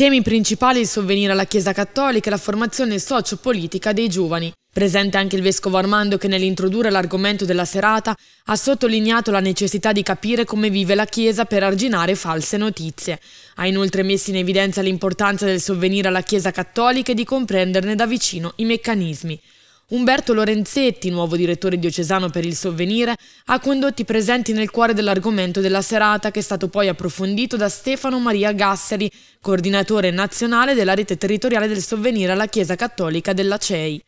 Temi principali il sovvenire alla Chiesa Cattolica e la formazione socio-politica dei giovani. Presente anche il Vescovo Armando che nell'introdurre l'argomento della serata ha sottolineato la necessità di capire come vive la Chiesa per arginare false notizie. Ha inoltre messo in evidenza l'importanza del sovvenire alla Chiesa Cattolica e di comprenderne da vicino i meccanismi. Umberto Lorenzetti, nuovo direttore diocesano per il Sovvenire, ha condotti presenti nel cuore dell'argomento della serata che è stato poi approfondito da Stefano Maria Gasseri, coordinatore nazionale della rete territoriale del Sovvenire alla Chiesa Cattolica della CEI.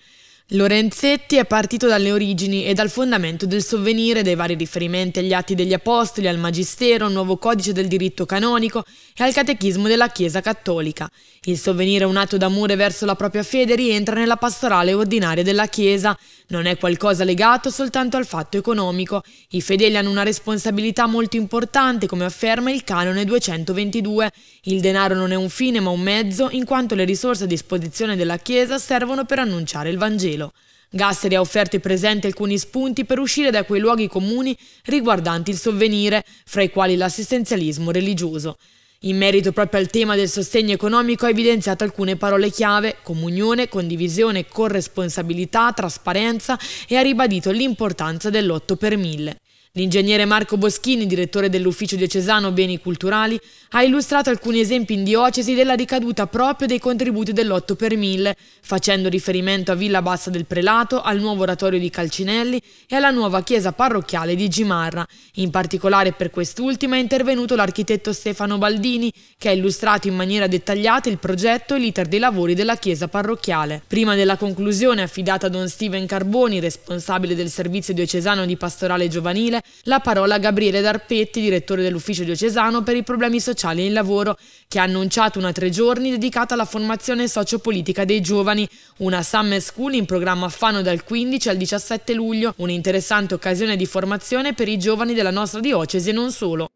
Lorenzetti è partito dalle origini e dal fondamento del sovvenire dai vari riferimenti agli atti degli Apostoli, al Magistero, al nuovo codice del diritto canonico e al catechismo della Chiesa cattolica. Il sovvenire un atto d'amore verso la propria fede rientra nella pastorale ordinaria della Chiesa, non è qualcosa legato soltanto al fatto economico. I fedeli hanno una responsabilità molto importante, come afferma il canone 222. Il denaro non è un fine ma un mezzo, in quanto le risorse a disposizione della Chiesa servono per annunciare il Vangelo. Carmelo. Gasseri ha offerto ai presenti alcuni spunti per uscire da quei luoghi comuni riguardanti il sovvenire, fra i quali l'assistenzialismo religioso. In merito proprio al tema del sostegno economico ha evidenziato alcune parole chiave, comunione, condivisione, corresponsabilità, trasparenza e ha ribadito l'importanza dell'8 per mille. L'ingegnere Marco Boschini, direttore dell'Ufficio diocesano Beni Culturali, ha illustrato alcuni esempi in diocesi della ricaduta proprio dei contributi dell'8 per 1000, facendo riferimento a Villa Bassa del Prelato, al nuovo oratorio di Calcinelli e alla nuova chiesa parrocchiale di Gimarra. In particolare per quest'ultima è intervenuto l'architetto Stefano Baldini, che ha illustrato in maniera dettagliata il progetto e l'iter dei lavori della chiesa parrocchiale. Prima della conclusione affidata a Don Steven Carboni, responsabile del servizio diocesano di pastorale giovanile, la parola a Gabriele D'Arpetti, direttore dell'Ufficio Diocesano per i problemi sociali e il lavoro, che ha annunciato una tre giorni dedicata alla formazione sociopolitica dei giovani, una summer school in programma Fano dal 15 al 17 luglio, un'interessante occasione di formazione per i giovani della nostra diocesi e non solo.